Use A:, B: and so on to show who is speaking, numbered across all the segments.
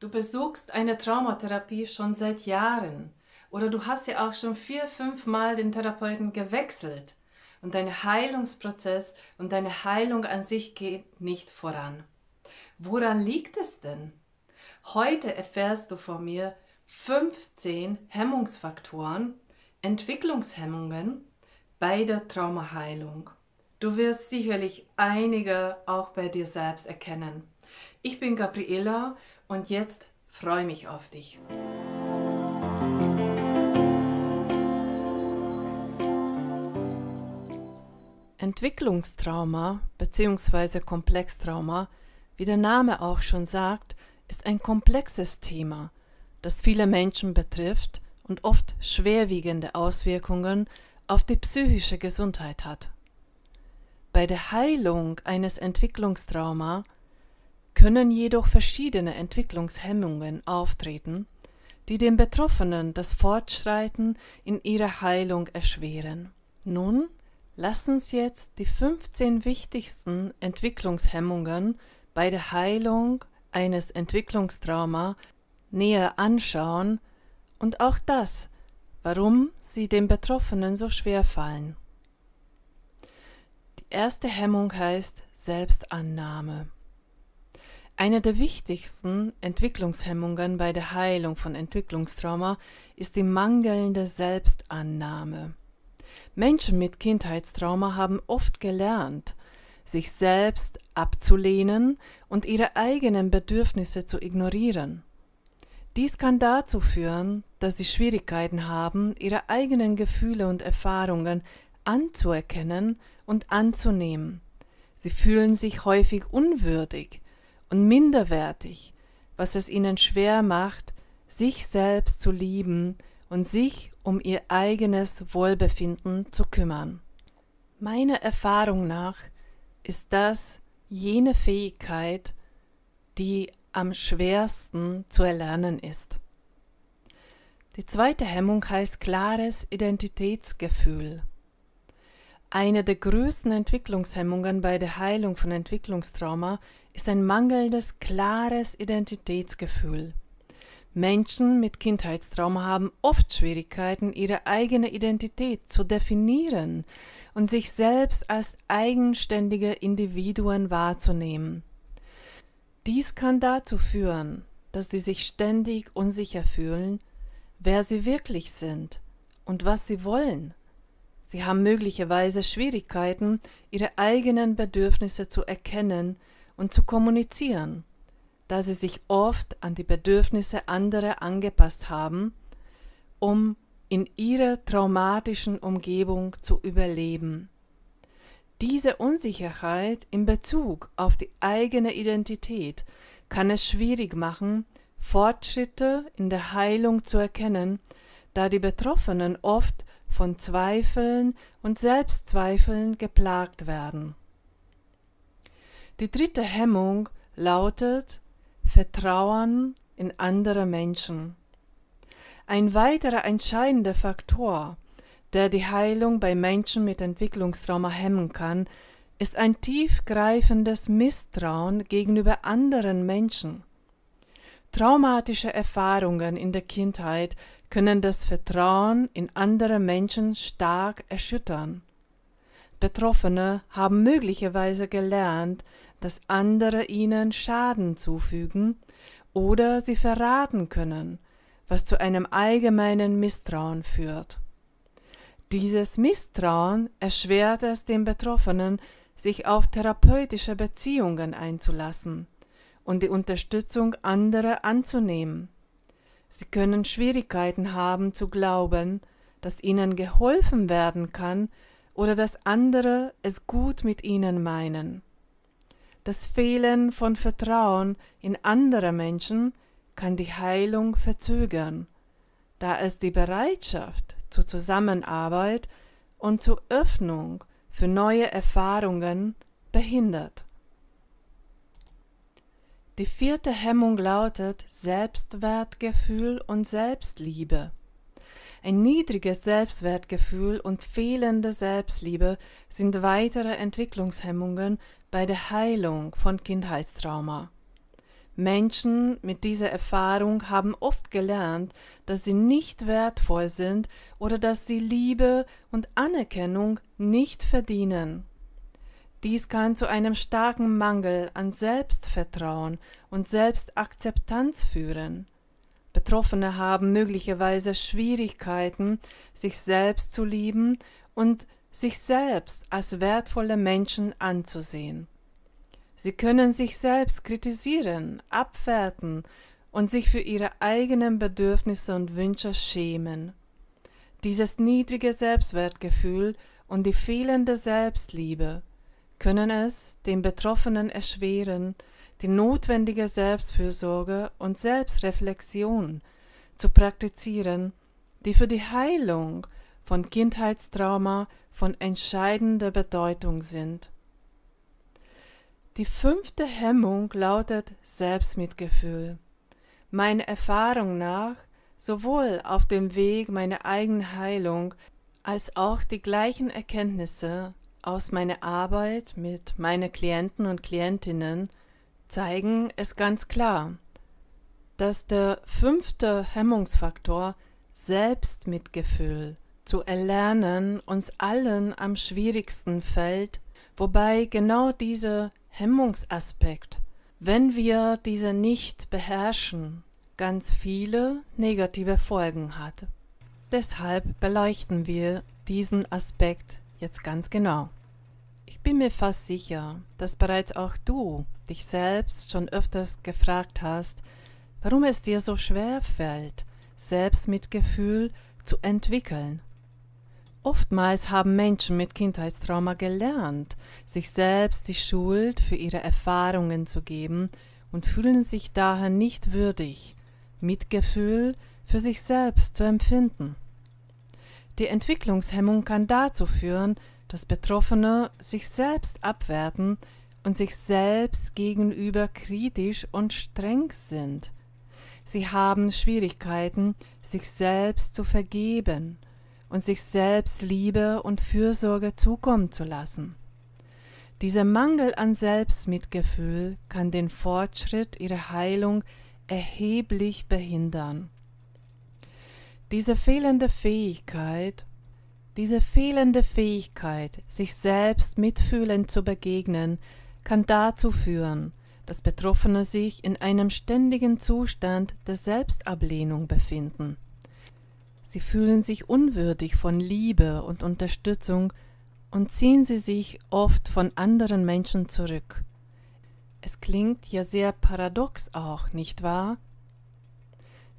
A: Du besuchst eine Traumatherapie schon seit Jahren oder du hast ja auch schon vier, fünf Mal den Therapeuten gewechselt und dein Heilungsprozess und deine Heilung an sich geht nicht voran. Woran liegt es denn? Heute erfährst du von mir 15 Hemmungsfaktoren, Entwicklungshemmungen bei der Traumaheilung. Du wirst sicherlich einige auch bei dir selbst erkennen. Ich bin Gabriela und jetzt freue mich auf dich. Entwicklungstrauma bzw. Komplextrauma, wie der Name auch schon sagt, ist ein komplexes Thema, das viele Menschen betrifft und oft schwerwiegende Auswirkungen auf die psychische Gesundheit hat. Bei der Heilung eines Entwicklungstrauma können jedoch verschiedene Entwicklungshemmungen auftreten, die den Betroffenen das Fortschreiten in ihrer Heilung erschweren. Nun lass uns jetzt die 15 wichtigsten Entwicklungshemmungen bei der Heilung eines Entwicklungstrauma näher anschauen und auch das, warum sie den Betroffenen so schwer fallen. Die erste Hemmung heißt Selbstannahme. Eine der wichtigsten Entwicklungshemmungen bei der Heilung von Entwicklungstrauma ist die mangelnde Selbstannahme. Menschen mit Kindheitstrauma haben oft gelernt, sich selbst abzulehnen und ihre eigenen Bedürfnisse zu ignorieren. Dies kann dazu führen, dass sie Schwierigkeiten haben, ihre eigenen Gefühle und Erfahrungen anzuerkennen und anzunehmen. Sie fühlen sich häufig unwürdig, und minderwertig, was es ihnen schwer macht, sich selbst zu lieben und sich um ihr eigenes Wohlbefinden zu kümmern. Meiner Erfahrung nach ist das jene Fähigkeit, die am schwersten zu erlernen ist. Die zweite Hemmung heißt klares Identitätsgefühl. Eine der größten Entwicklungshemmungen bei der Heilung von Entwicklungstrauma ist ein mangelndes, klares Identitätsgefühl. Menschen mit Kindheitstrauma haben oft Schwierigkeiten, ihre eigene Identität zu definieren und sich selbst als eigenständige Individuen wahrzunehmen. Dies kann dazu führen, dass sie sich ständig unsicher fühlen, wer sie wirklich sind und was sie wollen. Sie haben möglicherweise Schwierigkeiten, ihre eigenen Bedürfnisse zu erkennen und zu kommunizieren, da sie sich oft an die Bedürfnisse anderer angepasst haben, um in ihrer traumatischen Umgebung zu überleben. Diese Unsicherheit in Bezug auf die eigene Identität kann es schwierig machen, Fortschritte in der Heilung zu erkennen, da die Betroffenen oft von Zweifeln und Selbstzweifeln geplagt werden. Die dritte Hemmung lautet Vertrauen in andere Menschen. Ein weiterer entscheidender Faktor, der die Heilung bei Menschen mit Entwicklungstrauma hemmen kann, ist ein tiefgreifendes Misstrauen gegenüber anderen Menschen. Traumatische Erfahrungen in der Kindheit können das Vertrauen in andere Menschen stark erschüttern. Betroffene haben möglicherweise gelernt, dass andere ihnen Schaden zufügen oder sie verraten können, was zu einem allgemeinen Misstrauen führt. Dieses Misstrauen erschwert es den Betroffenen, sich auf therapeutische Beziehungen einzulassen und die Unterstützung anderer anzunehmen. Sie können Schwierigkeiten haben zu glauben, dass ihnen geholfen werden kann oder dass andere es gut mit ihnen meinen. Das Fehlen von Vertrauen in andere Menschen kann die Heilung verzögern, da es die Bereitschaft zur Zusammenarbeit und zur Öffnung für neue Erfahrungen behindert. Die vierte Hemmung lautet Selbstwertgefühl und Selbstliebe. Ein niedriges Selbstwertgefühl und fehlende Selbstliebe sind weitere Entwicklungshemmungen bei der Heilung von Kindheitstrauma. Menschen mit dieser Erfahrung haben oft gelernt, dass sie nicht wertvoll sind oder dass sie Liebe und Anerkennung nicht verdienen. Dies kann zu einem starken Mangel an Selbstvertrauen und Selbstakzeptanz führen. Betroffene haben möglicherweise Schwierigkeiten, sich selbst zu lieben und sich selbst als wertvolle Menschen anzusehen. Sie können sich selbst kritisieren, abwerten und sich für ihre eigenen Bedürfnisse und Wünsche schämen. Dieses niedrige Selbstwertgefühl und die fehlende Selbstliebe können es den Betroffenen erschweren, die notwendige Selbstfürsorge und Selbstreflexion zu praktizieren, die für die Heilung von Kindheitstrauma von entscheidender Bedeutung sind. Die fünfte Hemmung lautet Selbstmitgefühl. Meiner Erfahrung nach, sowohl auf dem Weg meiner eigenen Heilung als auch die gleichen Erkenntnisse aus meiner Arbeit mit meinen Klienten und Klientinnen zeigen es ganz klar, dass der fünfte Hemmungsfaktor Selbstmitgefühl zu erlernen uns allen am schwierigsten fällt, wobei genau dieser Hemmungsaspekt, wenn wir diese nicht beherrschen, ganz viele negative Folgen hat. Deshalb beleuchten wir diesen Aspekt jetzt ganz genau. Ich bin mir fast sicher, dass bereits auch du dich selbst schon öfters gefragt hast, warum es dir so schwer fällt, Selbstmitgefühl zu entwickeln. Oftmals haben Menschen mit Kindheitstrauma gelernt, sich selbst die Schuld für ihre Erfahrungen zu geben und fühlen sich daher nicht würdig, Mitgefühl für sich selbst zu empfinden. Die Entwicklungshemmung kann dazu führen, dass Betroffene sich selbst abwerten und sich selbst gegenüber kritisch und streng sind. Sie haben Schwierigkeiten, sich selbst zu vergeben und sich selbst Liebe und Fürsorge zukommen zu lassen. Dieser Mangel an Selbstmitgefühl kann den Fortschritt ihrer Heilung erheblich behindern. Diese fehlende Fähigkeit diese fehlende Fähigkeit, sich selbst mitfühlend zu begegnen, kann dazu führen, dass Betroffene sich in einem ständigen Zustand der Selbstablehnung befinden. Sie fühlen sich unwürdig von Liebe und Unterstützung und ziehen sie sich oft von anderen Menschen zurück. Es klingt ja sehr paradox auch, nicht wahr,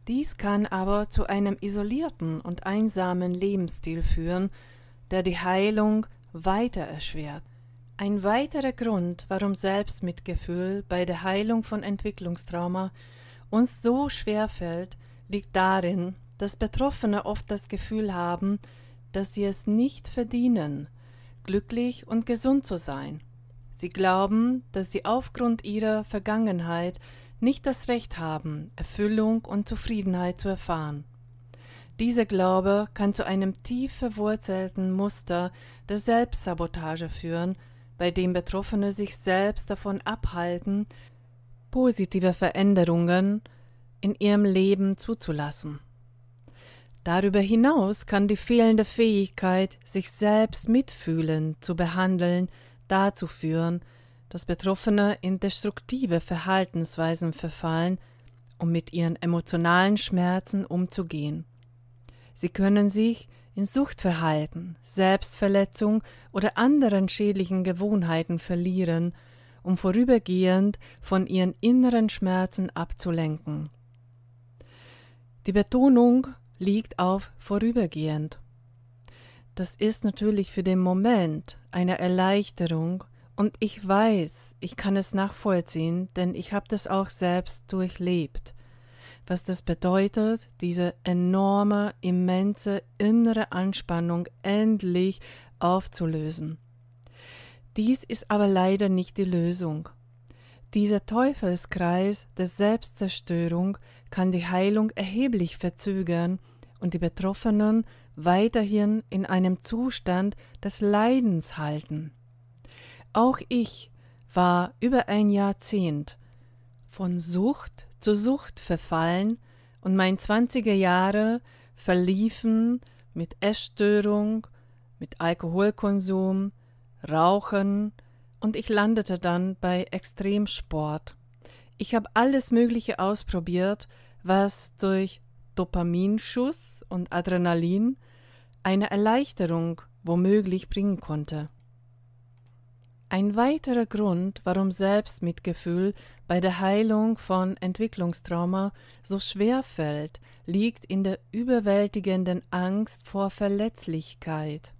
A: dies kann aber zu einem isolierten und einsamen Lebensstil führen, der die Heilung weiter erschwert. Ein weiterer Grund, warum Selbstmitgefühl bei der Heilung von Entwicklungstrauma uns so schwer fällt, liegt darin, dass Betroffene oft das Gefühl haben, dass sie es nicht verdienen, glücklich und gesund zu sein. Sie glauben, dass sie aufgrund ihrer Vergangenheit nicht das Recht haben, Erfüllung und Zufriedenheit zu erfahren. Dieser Glaube kann zu einem tief verwurzelten Muster der Selbstsabotage führen, bei dem Betroffene sich selbst davon abhalten, positive Veränderungen in ihrem Leben zuzulassen. Darüber hinaus kann die fehlende Fähigkeit, sich selbst mitfühlend zu behandeln, dazu führen, dass Betroffene in destruktive Verhaltensweisen verfallen, um mit ihren emotionalen Schmerzen umzugehen. Sie können sich in Suchtverhalten, Selbstverletzung oder anderen schädlichen Gewohnheiten verlieren, um vorübergehend von ihren inneren Schmerzen abzulenken. Die Betonung liegt auf vorübergehend. Das ist natürlich für den Moment eine Erleichterung, und ich weiß, ich kann es nachvollziehen, denn ich habe das auch selbst durchlebt, was das bedeutet, diese enorme, immense innere Anspannung endlich aufzulösen. Dies ist aber leider nicht die Lösung. Dieser Teufelskreis der Selbstzerstörung kann die Heilung erheblich verzögern und die Betroffenen weiterhin in einem Zustand des Leidens halten. Auch ich war über ein Jahrzehnt von Sucht zu Sucht verfallen und mein zwanziger Jahre verliefen mit Essstörung, mit Alkoholkonsum, Rauchen und ich landete dann bei Extremsport. Ich habe alles Mögliche ausprobiert, was durch Dopaminschuss und Adrenalin eine Erleichterung womöglich bringen konnte. Ein weiterer Grund, warum Selbstmitgefühl bei der Heilung von Entwicklungstrauma so schwer fällt, liegt in der überwältigenden Angst vor Verletzlichkeit.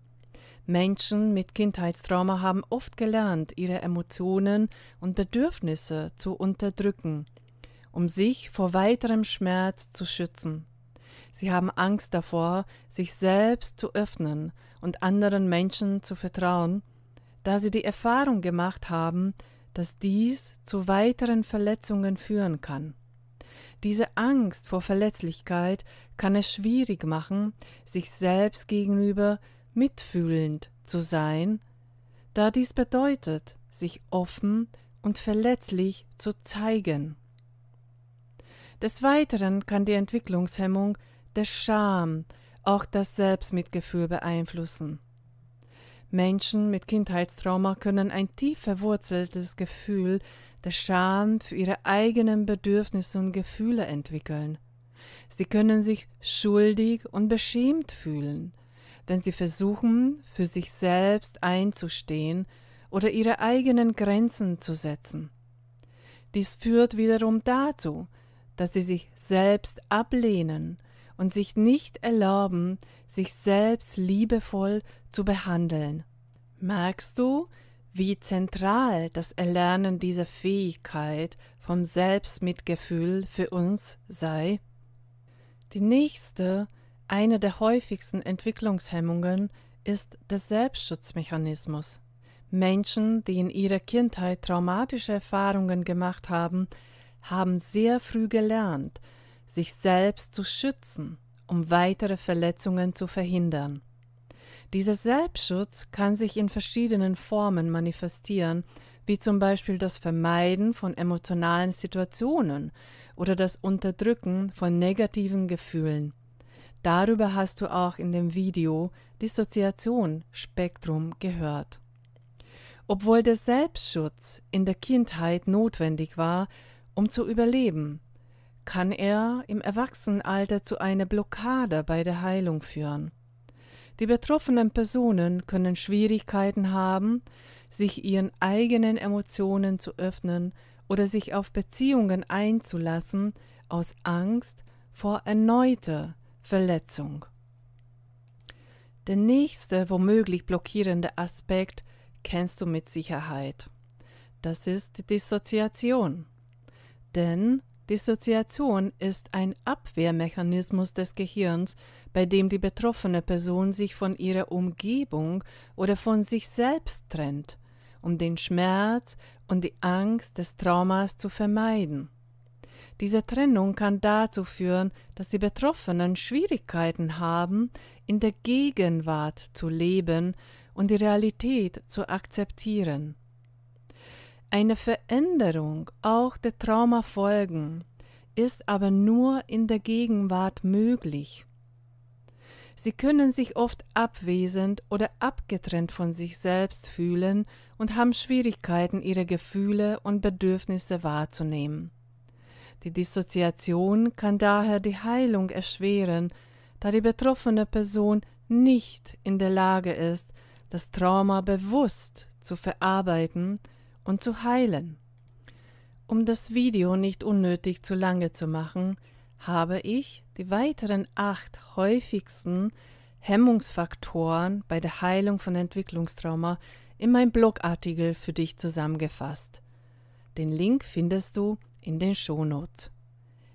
A: Menschen mit Kindheitstrauma haben oft gelernt, ihre Emotionen und Bedürfnisse zu unterdrücken, um sich vor weiterem Schmerz zu schützen. Sie haben Angst davor, sich selbst zu öffnen und anderen Menschen zu vertrauen, da sie die Erfahrung gemacht haben, dass dies zu weiteren Verletzungen führen kann. Diese Angst vor Verletzlichkeit kann es schwierig machen, sich selbst gegenüber mitfühlend zu sein, da dies bedeutet, sich offen und verletzlich zu zeigen. Des Weiteren kann die Entwicklungshemmung der Scham auch das Selbstmitgefühl beeinflussen. Menschen mit Kindheitstrauma können ein tief verwurzeltes Gefühl der Scham für ihre eigenen Bedürfnisse und Gefühle entwickeln. Sie können sich schuldig und beschämt fühlen, wenn sie versuchen, für sich selbst einzustehen oder ihre eigenen Grenzen zu setzen. Dies führt wiederum dazu, dass sie sich selbst ablehnen und sich nicht erlauben, sich selbst liebevoll zu behandeln. Merkst du, wie zentral das Erlernen dieser Fähigkeit vom Selbstmitgefühl für uns sei? Die nächste, eine der häufigsten Entwicklungshemmungen ist der Selbstschutzmechanismus. Menschen, die in ihrer Kindheit traumatische Erfahrungen gemacht haben, haben sehr früh gelernt, sich selbst zu schützen, um weitere Verletzungen zu verhindern. Dieser Selbstschutz kann sich in verschiedenen Formen manifestieren, wie zum Beispiel das Vermeiden von emotionalen Situationen oder das Unterdrücken von negativen Gefühlen. Darüber hast du auch in dem Video Dissoziation Spektrum gehört. Obwohl der Selbstschutz in der Kindheit notwendig war, um zu überleben, kann er im Erwachsenenalter zu einer Blockade bei der Heilung führen. Die betroffenen Personen können Schwierigkeiten haben, sich ihren eigenen Emotionen zu öffnen oder sich auf Beziehungen einzulassen aus Angst vor erneuter Verletzung. Der nächste womöglich blockierende Aspekt kennst du mit Sicherheit. Das ist die Dissoziation. Denn Dissoziation ist ein Abwehrmechanismus des Gehirns, bei dem die betroffene Person sich von ihrer Umgebung oder von sich selbst trennt, um den Schmerz und die Angst des Traumas zu vermeiden. Diese Trennung kann dazu führen, dass die Betroffenen Schwierigkeiten haben, in der Gegenwart zu leben und die Realität zu akzeptieren. Eine Veränderung auch der Traumafolgen ist aber nur in der Gegenwart möglich. Sie können sich oft abwesend oder abgetrennt von sich selbst fühlen und haben Schwierigkeiten, ihre Gefühle und Bedürfnisse wahrzunehmen. Die Dissoziation kann daher die Heilung erschweren, da die betroffene Person nicht in der Lage ist, das Trauma bewusst zu verarbeiten und zu heilen. Um das Video nicht unnötig zu lange zu machen, habe ich die weiteren acht häufigsten Hemmungsfaktoren bei der Heilung von Entwicklungstrauma in meinem Blogartikel für dich zusammengefasst. Den Link findest du in den Shownotes.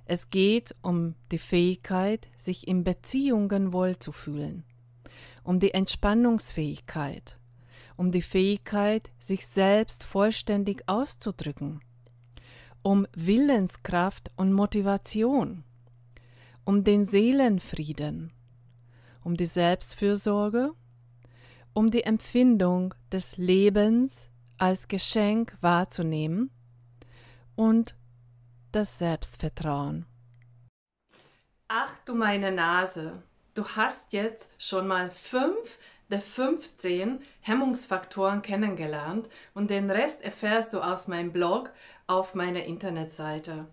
A: Es geht um die Fähigkeit, sich in Beziehungen wohlzufühlen, um die Entspannungsfähigkeit, um die Fähigkeit, sich selbst vollständig auszudrücken, um Willenskraft und Motivation, um den Seelenfrieden, um die Selbstfürsorge, um die Empfindung des Lebens als Geschenk wahrzunehmen und das Selbstvertrauen. Ach du meine Nase, du hast jetzt schon mal fünf der 15 Hemmungsfaktoren kennengelernt und den Rest erfährst du aus meinem Blog auf meiner Internetseite.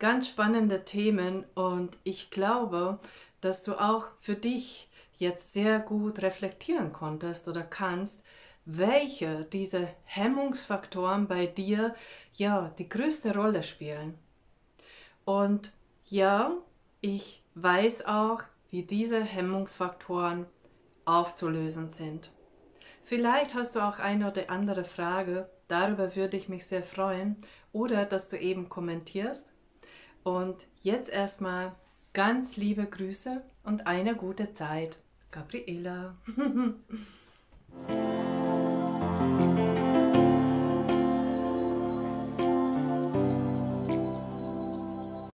A: Ganz spannende Themen und ich glaube, dass du auch für dich jetzt sehr gut reflektieren konntest oder kannst, welche dieser Hemmungsfaktoren bei dir ja die größte Rolle spielen. Und ja, ich weiß auch, wie diese Hemmungsfaktoren aufzulösen sind. Vielleicht hast du auch eine oder andere Frage, darüber würde ich mich sehr freuen oder dass du eben kommentierst. Und jetzt erstmal ganz liebe Grüße und eine gute Zeit. Gabriela.